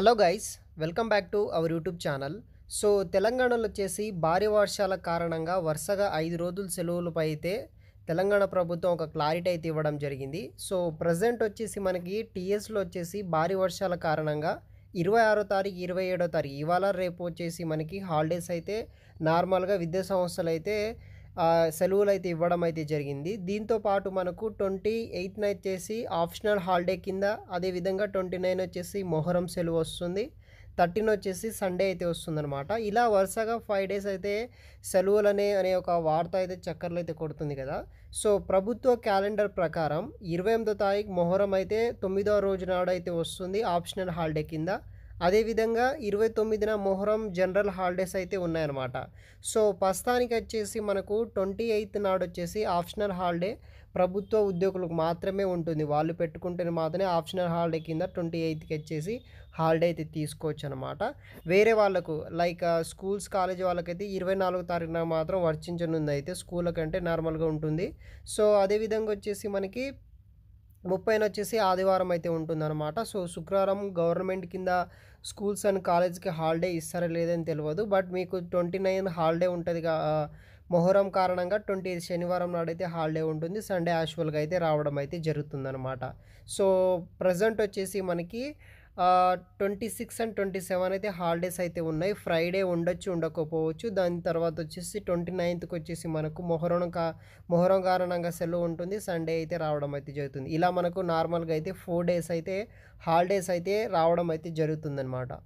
hello guys welcome back to our YouTube channel so తెలంగాణలో వచ్చేసి భారీ వర్షాల కారణంగా వరుసగా ఐదు రోజులు సెలవులపై అయితే తెలంగాణ ప్రభుత్వం ఒక క్లారిటీ అయితే ఇవ్వడం జరిగింది సో ప్రజెంట్ వచ్చేసి మనకి టీఎస్లో వచ్చేసి భారీ వర్షాల కారణంగా ఇరవై ఆరో తారీఖు ఇరవై ఏడో తారీఖు ఇవాళ రేపు వచ్చేసి మనకి హాలిడేస్ అయితే నార్మల్గా విద్యా సంస్థలు అయితే సెలవులు అయితే ఇవ్వడం అయితే జరిగింది దీంతో పాటు మనకు ట్వంటీ ఎయిత్ నైట్ వచ్చేసి ఆప్షనల్ హాలిడే కింద అదేవిధంగా ట్వంటీ నైన్ వచ్చేసి మొహరం సెలవు వస్తుంది థర్టీన్ వచ్చేసి సండే అయితే వస్తుందనమాట ఇలా వరుసగా ఫైవ్ డేస్ అయితే సెలవులు అనే అనే ఒక వార్త అయితే చక్కర్లు అయితే కొడుతుంది కదా సో ప్రభుత్వ క్యాలెండర్ ప్రకారం ఇరవై ఎనిమిదో తారీఖు మొహరం అయితే తొమ్మిదవ రోజు నాడు అయితే వస్తుంది ఆప్షనల్ హాలిడే కింద అదేవిధంగా ఇరవై తొమ్మిదిన మొహరం జనరల్ హాలిడేస్ అయితే ఉన్నాయన్నమాట సో ప్రస్తుతానికి వచ్చేసి మనకు ట్వంటీ ఎయిత్ నాడు వచ్చేసి ఆప్షనల్ హాలిడే ప్రభుత్వ ఉద్యోగులకు మాత్రమే ఉంటుంది వాళ్ళు పెట్టుకుంటే మాత్రమే ఆప్షనల్ హాలిడే కింద ట్వంటీ ఎయిత్కి వచ్చేసి హాలిడే అయితే తీసుకోవచ్చు అనమాట వేరే వాళ్ళకు లైక్ స్కూల్స్ కాలేజ్ వాళ్ళకైతే ఇరవై నాలుగు తారీఖున మాత్రం వర్చించనుంది అయితే స్కూళ్ళకంటే నార్మల్గా ఉంటుంది సో అదేవిధంగా వచ్చేసి మనకి ముప్పైన వచ్చేసి ఆదివారం అయితే ఉంటుందన్నమాట సో శుక్రవారం గవర్నమెంట్ కింద స్కూల్స్ అండ్ కాలేజ్కి హాలిడే ఇస్తారా లేదని తెలియదు బట్ మీకు ట్వంటీ నైన్ హాలిడే ఉంటుంది మొహరం కారణంగా ట్వంటీ శనివారం నాడైతే హాలిడే ఉంటుంది సండే యాజువల్గా అయితే రావడం అయితే జరుగుతుందన్నమాట సో ప్రజెంట్ వచ్చేసి మనకి twenty six and twenty seven అయితే హాలిడేస్ అయితే ఉన్నాయి ఫ్రైడే ఉండొచ్చు ఉండకపోవచ్చు దాని తర్వాత వచ్చేసి ట్వంటీ నైన్త్కి వచ్చేసి మనకు మొహరం కా మొహరం కారణంగా సెలవు ఉంటుంది సండే అయితే రావడం అయితే జరుగుతుంది ఇలా మనకు నార్మల్గా అయితే ఫోర్ డేస్ అయితే హాలిడేస్ అయితే రావడం అయితే జరుగుతుందన్నమాట